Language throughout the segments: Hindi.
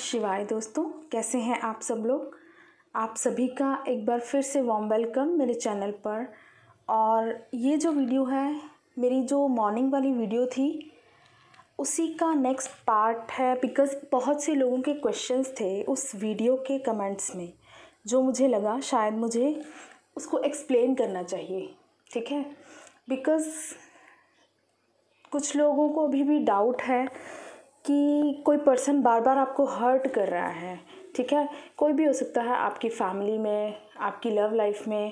शिवाय दोस्तों कैसे हैं आप सब लोग आप सभी का एक बार फिर से वॉम वेलकम मेरे चैनल पर और ये जो वीडियो है मेरी जो मॉर्निंग वाली वीडियो थी उसी का नेक्स्ट पार्ट है बिकॉज़ बहुत से लोगों के क्वेश्चंस थे उस वीडियो के कमेंट्स में जो मुझे लगा शायद मुझे उसको एक्सप्लेन करना चाहिए ठीक है बिकॉज़ कुछ लोगों को अभी भी डाउट है कि कोई पर्सन बार बार आपको हर्ट कर रहा है ठीक है कोई भी हो सकता है आपकी फैमिली में आपकी लव लाइफ में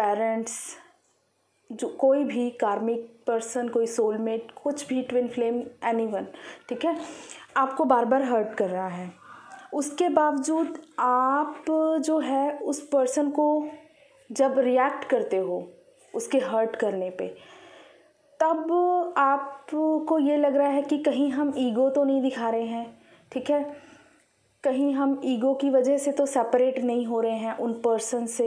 पेरेंट्स जो कोई भी कार्मिक पर्सन कोई सोलमेट कुछ भी ट्विन फ्लेम एनीवन ठीक है आपको बार बार हर्ट कर रहा है उसके बावजूद आप जो है उस पर्सन को जब रिएक्ट करते हो उसके हर्ट करने पे तब आपको ये लग रहा है कि कहीं हम ईगो तो नहीं दिखा रहे हैं ठीक है कहीं हम ईगो की वजह से तो सेपरेट नहीं हो रहे हैं उन पर्सन से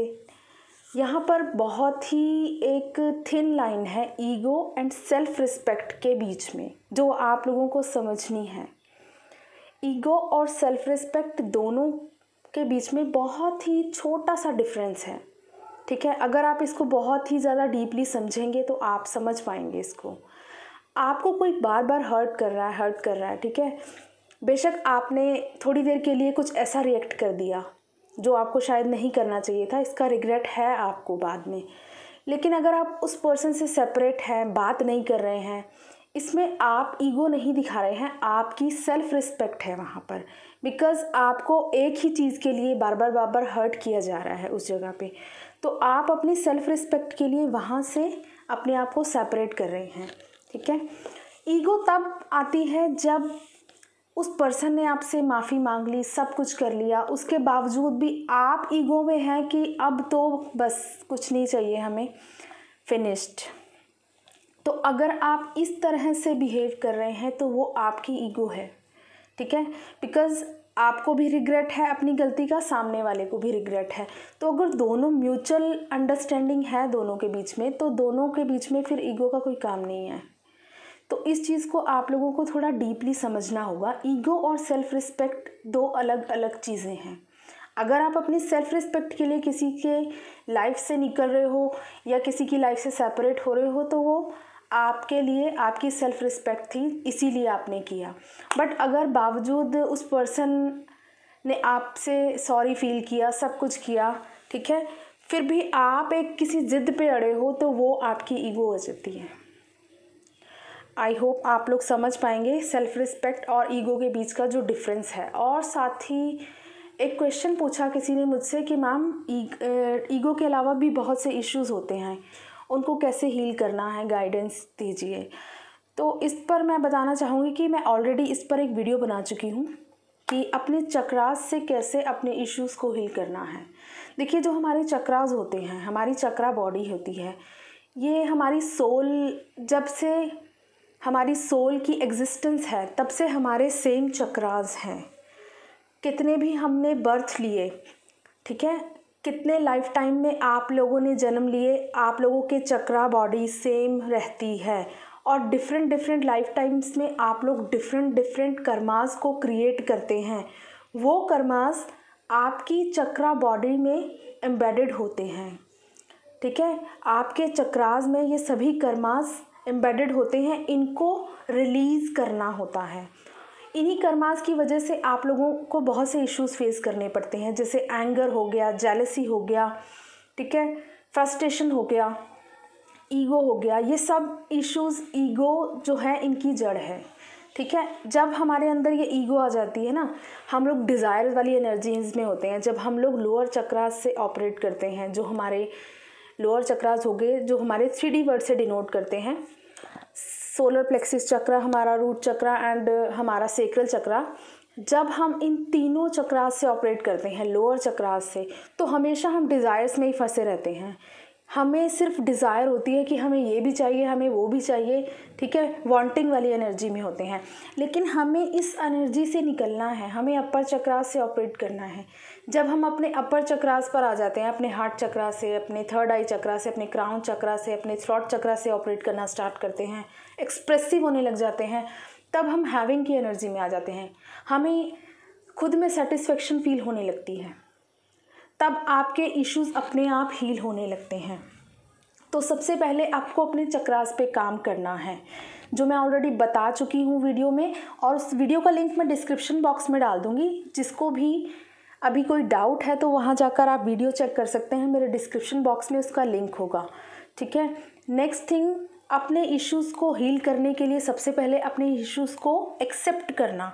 यहाँ पर बहुत ही एक थिन लाइन है ईगो एंड सेल्फ रिस्पेक्ट के बीच में जो आप लोगों को समझनी है ईगो और सेल्फ रिस्पेक्ट दोनों के बीच में बहुत ही छोटा सा डिफरेंस है ठीक है अगर आप इसको बहुत ही ज़्यादा डीपली समझेंगे तो आप समझ पाएंगे इसको आपको कोई बार बार हर्ट कर रहा है हर्ट कर रहा है ठीक है बेशक आपने थोड़ी देर के लिए कुछ ऐसा रिएक्ट कर दिया जो आपको शायद नहीं करना चाहिए था इसका रिग्रेट है आपको बाद में लेकिन अगर आप उस पर्सन से सेपरेट हैं बात नहीं कर रहे हैं इसमें आप ईगो नहीं दिखा रहे हैं आपकी सेल्फ रिस्पेक्ट है वहाँ पर बिकॉज़ आपको एक ही चीज़ के लिए बार बार बार बार हर्ट किया जा रहा है उस जगह पे तो आप अपनी सेल्फ रिस्पेक्ट के लिए वहाँ से अपने आप को सेपरेट कर रहे हैं ठीक है ईगो तब आती है जब उस पर्सन ने आपसे माफ़ी मांग ली सब कुछ कर लिया उसके बावजूद भी आप ईगो में हैं कि अब तो बस कुछ नहीं चाहिए हमें फिनिश्ड तो अगर आप इस तरह से बिहेव कर रहे हैं तो वो आपकी ईगो है ठीक है बिकॉज़ आपको भी रिग्रेट है अपनी गलती का सामने वाले को भी रिग्रेट है तो अगर दोनों म्यूचुअल अंडरस्टैंडिंग है दोनों के बीच में तो दोनों के बीच में फिर ईगो का कोई काम नहीं है तो इस चीज़ को आप लोगों को थोड़ा डीपली समझना होगा ईगो और सेल्फ रिस्पेक्ट दो अलग अलग चीज़ें हैं अगर आप अपनी सेल्फ रिस्पेक्ट के लिए किसी के लाइफ से निकल रहे हो या किसी की लाइफ से सेपरेट हो रहे हो तो वो आपके लिए आपकी सेल्फ़ रिस्पेक्ट थी इसीलिए आपने किया बट अगर बावजूद उस पर्सन ने आपसे सॉरी फील किया सब कुछ किया ठीक है फिर भी आप एक किसी ज़िद पे अड़े हो तो वो आपकी ईगो हो जाती है आई होप आप लोग समझ पाएंगे सेल्फ़ रिस्पेक्ट और ईगो के बीच का जो डिफरेंस है और साथ ही एक क्वेश्चन पूछा किसी ने मुझसे कि मैम ईगो e- के अलावा भी बहुत से इश्यूज होते हैं उनको कैसे हील करना है गाइडेंस दीजिए तो इस पर मैं बताना चाहूँगी कि मैं ऑलरेडी इस पर एक वीडियो बना चुकी हूँ कि अपने चक्रास से कैसे अपने इश्यूज़ को हील करना है देखिए जो हमारे चक्रास होते हैं हमारी चक्रा बॉडी होती है ये हमारी सोल जब से हमारी सोल की एग्जिस्टेंस है तब से हमारे सेम चक्रास हैं कितने भी हमने बर्थ लिए ठीक है कितने लाइफ टाइम में आप लोगों ने जन्म लिए आप लोगों के चक्रा बॉडी सेम रहती है और डिफरेंट डिफरेंट लाइफ टाइम्स में आप लोग डिफरेंट डिफरेंट कर्मास को क्रिएट करते हैं वो कर्मास आपकी चक्रा बॉडी में एम्बेडेड होते हैं ठीक है आपके चक्रास में ये सभी कर्मास एम्बेडेड होते हैं इनको रिलीज़ करना होता है इन्हीं कर्मास की वजह से आप लोगों को बहुत से इश्यूज फेस करने पड़ते हैं जैसे एंगर हो गया जेलसी हो गया ठीक है फ्रस्ट्रेशन हो गया ईगो हो गया ये सब इश्यूज ईगो जो है इनकी जड़ है ठीक है जब हमारे अंदर ये ईगो आ जाती है ना हम लोग डिज़ायर वाली एनर्जीज में होते हैं जब हम लोग लोअर चक्रास से ऑपरेट करते हैं जो हमारे लोअर चक्रास हो गए जो हमारे थ्री डी वर्ड से डिनोट करते हैं सोलर प्लेक्सिस चक्र हमारा रूट चक्र एंड हमारा सेक्रल चक्र जब हम इन तीनों चक्रास से ऑपरेट करते हैं लोअर चक्रास से तो हमेशा हम डिज़ायर्स में ही फंसे रहते हैं हमें सिर्फ डिज़ायर होती है कि हमें ये भी चाहिए हमें वो भी चाहिए ठीक है वांटिंग वाली एनर्जी में होते हैं लेकिन हमें इस एनर्जी से निकलना है हमें अपर चक्रास से ऑपरेट करना है जब हम अपने अपर चक्रास पर आ जाते हैं अपने हार्ट चक्रा से अपने थर्ड आई चक्रा से अपने क्राउन चक्रा से अपने थ्रॉट चक्रा से ऑपरेट करना स्टार्ट करते हैं एक्सप्रेसिव होने लग जाते हैं तब हम हैविंग की एनर्जी में आ जाते हैं हमें खुद में सेटिस्फेक्शन फील होने लगती है तब आपके इश्यूज अपने आप हील होने लगते हैं तो सबसे पहले आपको अपने चक्रास पे काम करना है जो मैं ऑलरेडी बता चुकी हूँ वीडियो में और उस वीडियो का लिंक मैं डिस्क्रिप्शन बॉक्स में डाल दूँगी जिसको भी अभी कोई डाउट है तो वहाँ जाकर आप वीडियो चेक कर सकते हैं मेरे डिस्क्रिप्शन बॉक्स में उसका लिंक होगा ठीक है नेक्स्ट थिंग अपने इश्यूज़ को हील करने के लिए सबसे पहले अपने इश्यूज़ को एक्सेप्ट करना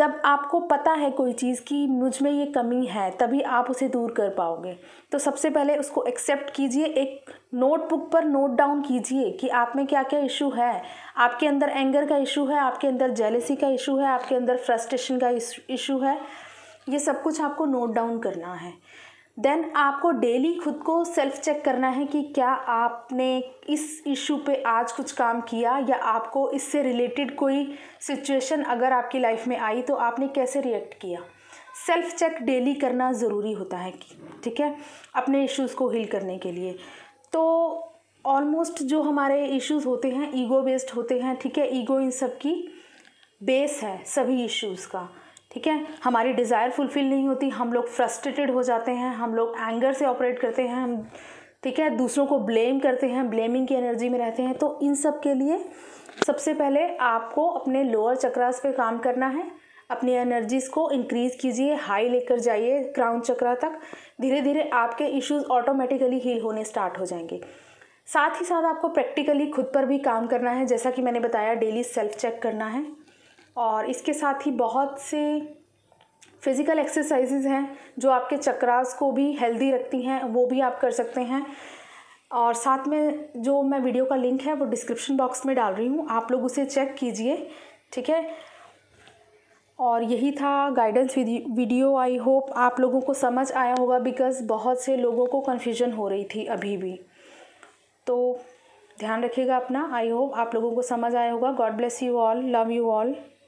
जब आपको पता है कोई चीज़ की मुझ में ये कमी है तभी आप उसे दूर कर पाओगे तो सबसे पहले उसको एक्सेप्ट कीजिए एक नोटबुक पर नोट डाउन कीजिए कि आप में क्या क्या इशू है आपके अंदर एंगर का इशू है आपके अंदर जेलेसी का इशू है आपके अंदर फ्रस्ट्रेशन का इशू है ये सब कुछ आपको नोट डाउन करना है देन आपको डेली खुद को सेल्फ चेक करना है कि क्या आपने इस इशू पे आज कुछ काम किया या आपको इससे रिलेटेड कोई सिचुएशन अगर आपकी लाइफ में आई तो आपने कैसे रिएक्ट किया सेल्फ चेक डेली करना ज़रूरी होता है ठीक है अपने इश्यूज़ को हील करने के लिए तो ऑलमोस्ट जो हमारे इश्यूज़ होते हैं ईगो बेस्ड होते हैं ठीक है ईगो इन सब की बेस है सभी इश्यूज़ का ठीक है हमारी डिज़ायर फुलफ़िल नहीं होती हम लोग फ्रस्ट्रेटेड हो जाते हैं हम लोग एंगर से ऑपरेट करते हैं हम ठीक है दूसरों को ब्लेम करते हैं ब्लेमिंग की एनर्जी में रहते हैं तो इन सब के लिए सबसे पहले आपको अपने लोअर चक्रास पे काम करना है अपनी एनर्जीज़ को इंक्रीज़ कीजिए हाई लेकर जाइए क्राउन चक्रा तक धीरे धीरे आपके इश्यूज ऑटोमेटिकली हील होने स्टार्ट हो जाएंगे साथ ही साथ आपको प्रैक्टिकली खुद पर भी काम करना है जैसा कि मैंने बताया डेली सेल्फ चेक करना है और इसके साथ ही बहुत से फिज़िकल एक्सरसाइजेज हैं जो आपके चक्रास को भी हेल्दी रखती हैं वो भी आप कर सकते हैं और साथ में जो मैं वीडियो का लिंक है वो डिस्क्रिप्शन बॉक्स में डाल रही हूँ आप लोग उसे चेक कीजिए ठीक है और यही था गाइडेंस वीडियो आई होप आप लोगों को समझ आया होगा बिकॉज़ बहुत से लोगों को कन्फ्यूजन हो रही थी अभी भी तो ध्यान रखिएगा अपना आई होप आप लोगों को समझ आया होगा God bless you all love you all